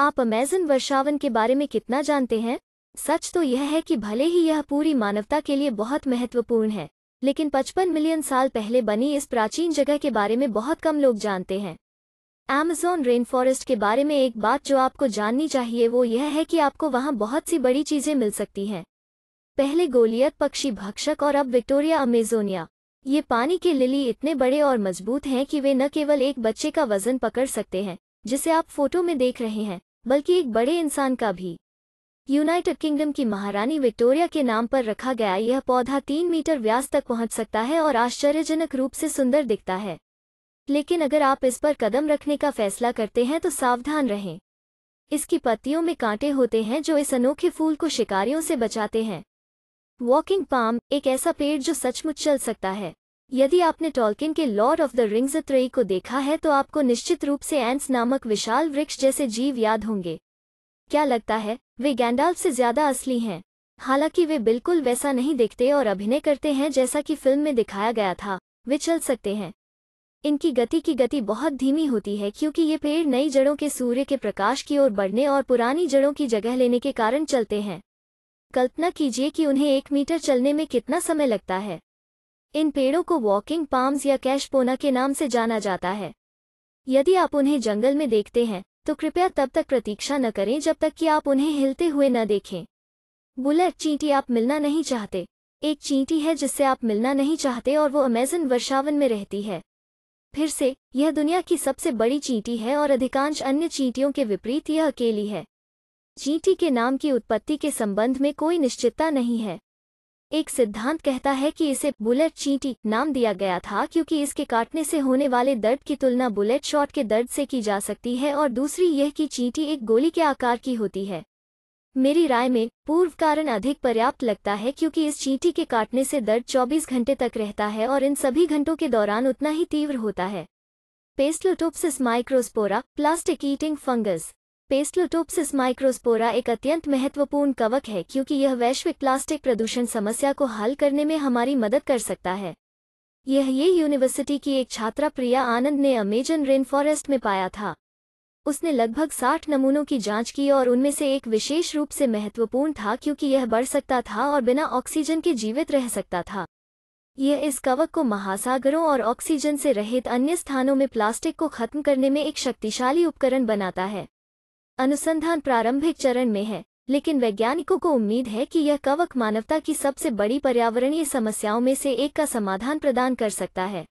आप अमेजन वर्षावन के बारे में कितना जानते हैं सच तो यह है कि भले ही यह पूरी मानवता के लिए बहुत महत्वपूर्ण है लेकिन 55 मिलियन साल पहले बनी इस प्राचीन जगह के बारे में बहुत कम लोग जानते हैं एमेजोन रेन फॉरेस्ट के बारे में एक बात जो आपको जाननी चाहिए वो यह है कि आपको वहाँ बहुत सी बड़ी चीज़ें मिल सकती हैं पहले गोलियत पक्षी भक्षक और अब विक्टोरिया अमेजोनिया ये पानी के लिली इतने बड़े और मजबूत हैं कि वे न केवल एक बच्चे का वजन पकड़ सकते हैं जिसे आप फोटो में देख रहे हैं बल्कि एक बड़े इंसान का भी यूनाइटेड किंगडम की महारानी विक्टोरिया के नाम पर रखा गया यह पौधा तीन मीटर व्यास तक पहुंच सकता है और आश्चर्यजनक रूप से सुंदर दिखता है लेकिन अगर आप इस पर कदम रखने का फैसला करते हैं तो सावधान रहें इसकी पत्तियों में कांटे होते हैं जो इस अनोखे फूल को शिकारियों से बचाते हैं वॉकिंग पाम एक ऐसा पेड़ जो सचमुच चल सकता है यदि आपने टॉल्किन के लॉर्ड ऑफ द रिंग्स त्रेई को देखा है तो आपको निश्चित रूप से एंस नामक विशाल वृक्ष जैसे जीव याद होंगे क्या लगता है वे गैंडाल्फ से ज्यादा असली हैं हालांकि वे बिल्कुल वैसा नहीं दिखते और अभिनय करते हैं जैसा कि फिल्म में दिखाया गया था वे चल सकते हैं इनकी गति की गति बहुत धीमी होती है क्योंकि ये पेड़ नई जड़ों के सूर्य के प्रकाश की ओर बढ़ने और पुरानी जड़ों की जगह लेने के कारण चलते हैं कल्पना कीजिए कि उन्हें एक मीटर चलने में कितना समय लगता है इन पेड़ों को वॉकिंग पाम्स या कैशपोना के नाम से जाना जाता है यदि आप उन्हें जंगल में देखते हैं तो कृपया तब तक प्रतीक्षा न करें जब तक कि आप उन्हें हिलते हुए न देखें बुलेट चींटी आप मिलना नहीं चाहते एक चींटी है जिससे आप मिलना नहीं चाहते और वो अमेजन वर्षावन में रहती है फिर से यह दुनिया की सबसे बड़ी चींटी है और अधिकांश अन्य चींटियों के विपरीत यह अकेली है चींटी के नाम की उत्पत्ति के संबंध में कोई निश्चितता नहीं है एक सिद्धांत कहता है कि इसे बुलेट चींटी नाम दिया गया था क्योंकि इसके काटने से होने वाले दर्द की तुलना बुलेट शॉट के दर्द से की जा सकती है और दूसरी यह कि चींटी एक गोली के आकार की होती है मेरी राय में पूर्व कारण अधिक पर्याप्त लगता है क्योंकि इस चींटी के काटने से दर्द 24 घंटे तक रहता है और इन सभी घंटों के दौरान उतना ही तीव्र होता है pestalotiopsis microspora plastic eating fungus pestalotiopsis microspora एक अत्यंत महत्वपूर्ण कवक है क्योंकि यह वैश्विक प्लास्टिक प्रदूषण समस्या को हल करने में हमारी मदद कर सकता है यह ये यूनिवर्सिटी की एक छात्रा प्रिया आनंद ने अमेजन रेन फॉरेस्ट में पाया था उसने लगभग 60 नमूनों की जांच की और उनमें से एक विशेष रूप से महत्वपूर्ण था क्योंकि यह बढ़ सकता था और बिना ऑक्सीजन के जीवित रह सकता था यह इस कवक को महासागरों और ऑक्सीजन से रहित अन्य स्थानों में प्लास्टिक को खत्म करने में एक शक्तिशाली उपकरण बनाता है अनुसंधान प्रारंभिक चरण में है लेकिन वैज्ञानिकों को उम्मीद है कि यह कवक मानवता की सबसे बड़ी पर्यावरणीय समस्याओं में से एक का समाधान प्रदान कर सकता है